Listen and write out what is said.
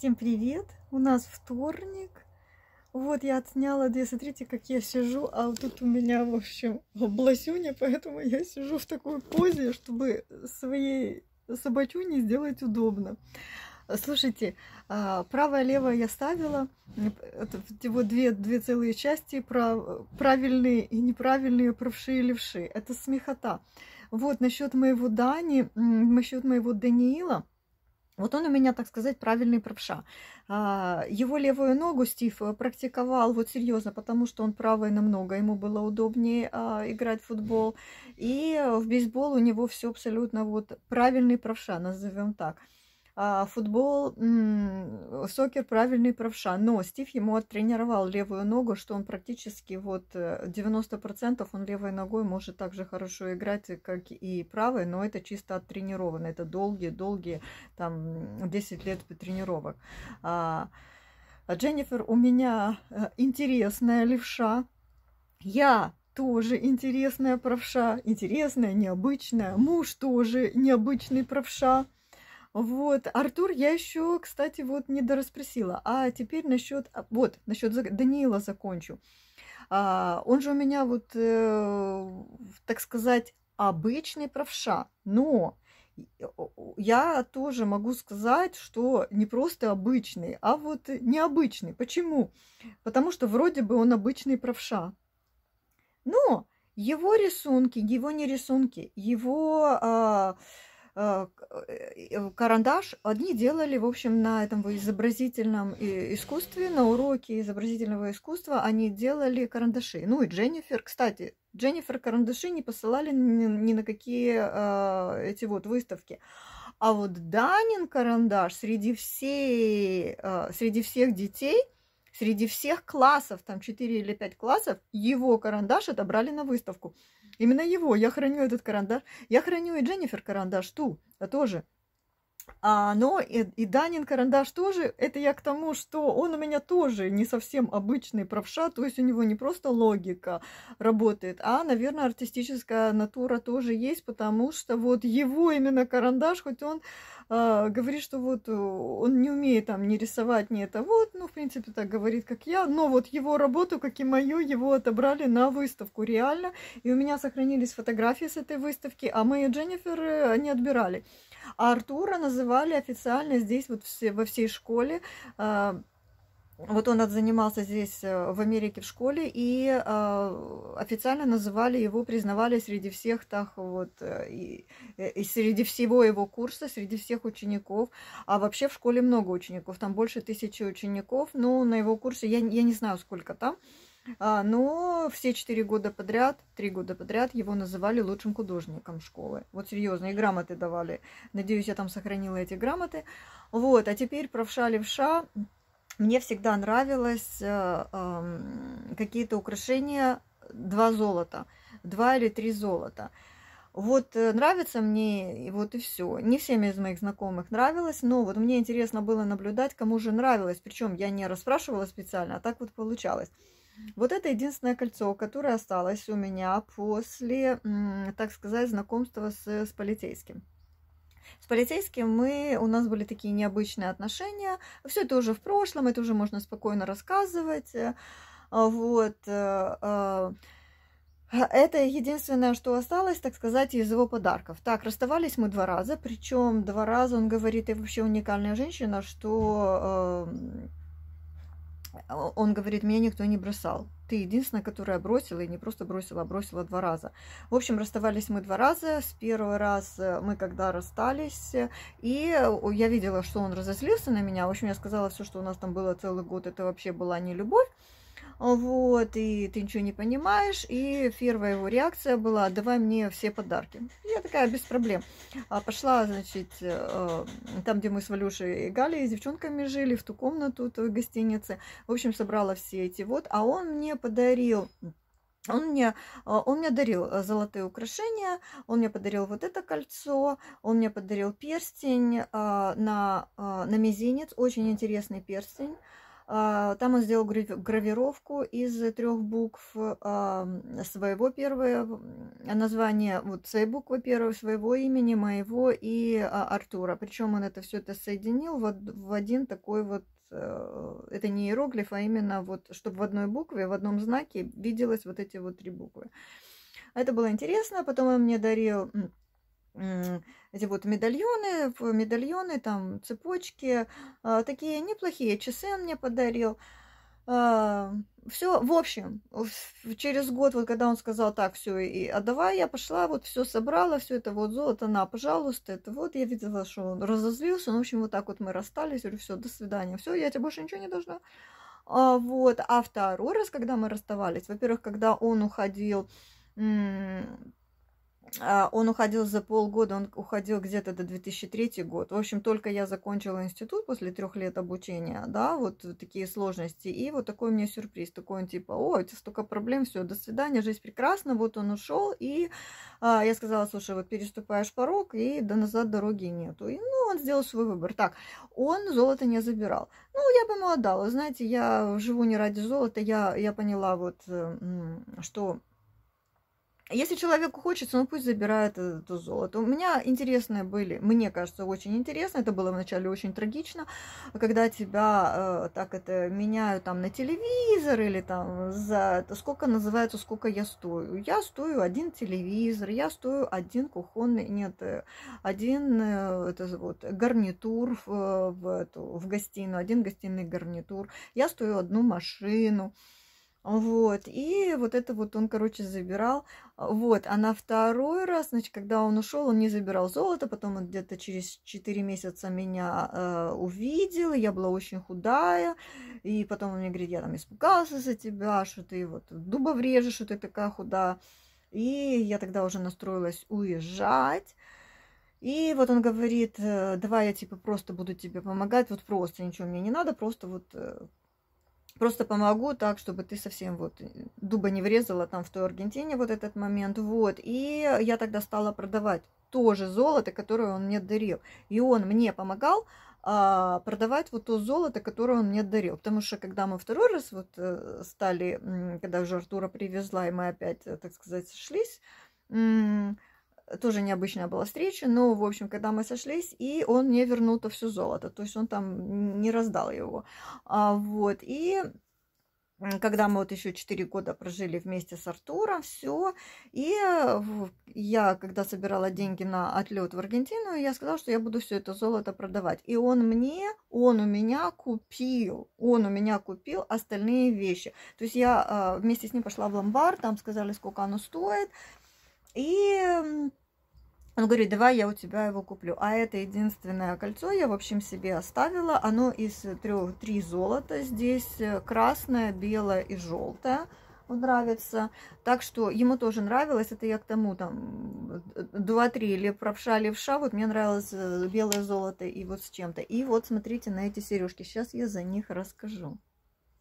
Всем привет! У нас вторник. Вот я отсняла две. Смотрите, как я сижу. А вот тут у меня, в общем, бласюня, поэтому я сижу в такой позе, чтобы своей собачуне сделать удобно. Слушайте, а, правое-левое я ставила. Вот две, две целые части. Прав, правильные и неправильные, правши и левши. Это смехота. Вот насчет моего Дани, насчет моего Даниила – вот он у меня, так сказать, правильный правша. А, его левую ногу Стив э, практиковал, вот серьезно, потому что он правый намного, ему было удобнее а, играть в футбол. И в бейсбол у него все абсолютно вот правильный правша, назовем так. А, футбол, сокер правильный правша, но Стив ему оттренировал левую ногу, что он практически вот 90% э, он левой ногой может так же хорошо играть, э, как и правой, но это чисто оттренировано, это долгие-долгие там 10 лет тренировок. А, а Дженнифер у меня э, интересная левша, я тоже интересная правша, интересная, необычная, муж тоже необычный правша. Вот, Артур, я еще, кстати, вот не дораспросила. А теперь насчет, а, вот, насчет Даниила закончу. А, он же у меня вот, э, так сказать, обычный правша, но э, я тоже могу сказать, что не просто обычный, а вот необычный. Почему? Потому что вроде бы он обычный правша. Но его рисунки, его не рисунки, его... Э, Э, э, э, карандаш. Одни делали, в общем, на этом изобразительном искусстве, на уроке изобразительного искусства они делали карандаши. Ну и Дженнифер, кстати, Дженнифер карандаши не посылали ни, на какие эти вот выставки. А вот Данин карандаш среди, всей, среди всех детей – среди всех классов, там 4 или 5 классов, его карандаш отобрали на выставку. Именно его. Я храню этот карандаш. Я храню и Дженнифер карандаш, ту, а тоже. А, но и, и Данин карандаш тоже, это я к тому, что он у меня тоже не совсем обычный правша, то есть у него не просто логика работает, а, наверное, артистическая натура тоже есть, потому что вот его именно карандаш, хоть он э, говорит, что вот э, он не умеет там не рисовать, не это вот, ну, в принципе, так говорит, как я, но вот его работу, как и мою, его отобрали на выставку, реально, и у меня сохранились фотографии с этой выставки, а мои Дженнифер э, не отбирали. А Артура называли официально здесь, вот все, во всей школе, а, вот он занимался здесь э, в Америке в школе и а, официально называли его, признавали среди всех так вот э, и, э, и среди всего его курса, среди всех учеников. А вообще в школе много учеников, там больше тысячи учеников. но на его курсе я я не знаю сколько там. А, но все четыре года подряд, три года подряд его называли лучшим художником школы. Вот серьезно, и грамоты давали. Надеюсь, я там сохранила эти грамоты. Вот, а теперь правша левша. Мне всегда нравилось э, э, какие-то украшения два золота, два или три золота. Вот э, нравится мне, и вот и все. Не всем из моих знакомых нравилось, но вот мне интересно было наблюдать, кому же нравилось. Причем я не расспрашивала специально, а так вот получалось. Вот это единственное кольцо, которое осталось у меня после, так сказать, знакомства с, с полицейским. С полицейским мы, у нас были такие необычные отношения. Все это уже в прошлом, это уже можно спокойно рассказывать. Э, вот. Э, э, это единственное, что осталось, так сказать, из его подарков. Так, расставались мы два раза, причем два раза он говорит, и вообще уникальная женщина, что он говорит, меня никто не бросал. Ты единственная, которая бросила, и не просто бросила, а бросила два раза. В общем, расставались мы два раза. С первого раз мы когда расстались, и я видела, что он разозлился на меня. В общем, я сказала все, что у нас там было целый год, это вообще была не любовь вот, и ты ничего не понимаешь, и первая его реакция была, давай мне все подарки. Я такая, без проблем. А пошла, значит, э, там, где мы с Валюшей и Галей, с девчонками жили, в ту комнату, в гостинице. в общем, собрала все эти вот, а он мне подарил... Он мне, э, он мне дарил э, золотые украшения, он мне подарил вот это кольцо, он мне подарил перстень на, на мизинец, очень интересный перстень. А, там он сделал гравировку из трех букв своего первого названия, вот своей буквы первого, своего имени, моего и а, Артура. Причем он это все это соединил в один такой вот э, это не иероглиф, а именно вот, чтобы в одной букве, в одном знаке виделось вот эти вот три буквы. Это было интересно. Потом он мне дарил эти вот медальоны, медальоны, там цепочки, а, такие неплохие часы он мне подарил. А, все, в общем, через год, вот когда он сказал так, все, и отдавай, а я пошла, вот все собрала, все это вот золото, на, пожалуйста, это вот, я видела, что он разозлился, ну, в общем, вот так вот мы расстались, говорю, все, до свидания, все, я тебе больше ничего не должна. А, вот, а второй раз, когда мы расставались, во-первых, когда он уходил, а, он уходил за полгода, он уходил где-то до 2003 год. В общем, только я закончила институт после трех лет обучения, да, вот такие сложности. И вот такой мне сюрприз, такой он типа, о, у тебя столько проблем, все, до свидания, жизнь прекрасна, вот он ушел. И а, я сказала, слушай, вот переступаешь порог, и до назад дороги нету. И, ну, он сделал свой выбор. Так, он золото не забирал. Ну, я бы ему отдала. Знаете, я живу не ради золота, я, я поняла вот, эм, что если человеку хочется, ну пусть забирает это золото. У меня интересные были, мне кажется, очень интересно. Это было вначале очень трагично, когда тебя э, так это меняют там на телевизор или там за сколько называется, сколько я стою. Я стою один телевизор, я стою один кухонный, нет, э, один э, это вот гарнитур в, в эту в гостиную, один гостиный гарнитур. Я стою одну машину. Вот, и вот это вот он, короче, забирал. Вот, а на второй раз, значит, когда он ушел, он не забирал золото, потом он где-то через 4 месяца меня э, увидел, я была очень худая, и потом он мне говорит, я там испугался за тебя, что ты вот дуба врежешь, что ты такая худая. И я тогда уже настроилась уезжать. И вот он говорит, э, давай я типа просто буду тебе помогать, вот просто ничего мне не надо, просто вот э, Просто помогу так, чтобы ты совсем вот э, дуба не врезала там в той Аргентине вот этот момент. Вот. И я тогда стала продавать тоже золото, которое он мне дарил. И он мне помогал а, продавать вот то золото, которое он мне дарил. Потому что когда мы второй раз вот э, стали, когда уже Артура привезла, и мы опять, э, так сказать, сошлись, тоже необычная была встреча, но, в общем, когда мы сошлись, и он мне вернул-то все золото, то есть он там не раздал его. А, вот, и когда мы вот еще 4 года прожили вместе с Артуром, все. И э, я, когда собирала деньги на отлет в Аргентину, я сказала, что я буду все это золото продавать. И он мне, он у меня купил, он у меня купил остальные вещи. То есть я э, вместе с ним пошла в ломбард, там сказали, сколько оно стоит. И он говорит, давай я у тебя его куплю. А это единственное кольцо я, в общем, себе оставила. Оно из трех, три золота. Здесь э, красное, белое и желтое он нравится. Так что ему тоже нравилось. Это я к тому там 2-3 э, или правша, левша. Вот мне нравилось э, белое золото и вот с чем-то. И вот смотрите на эти сережки. Сейчас я за них расскажу.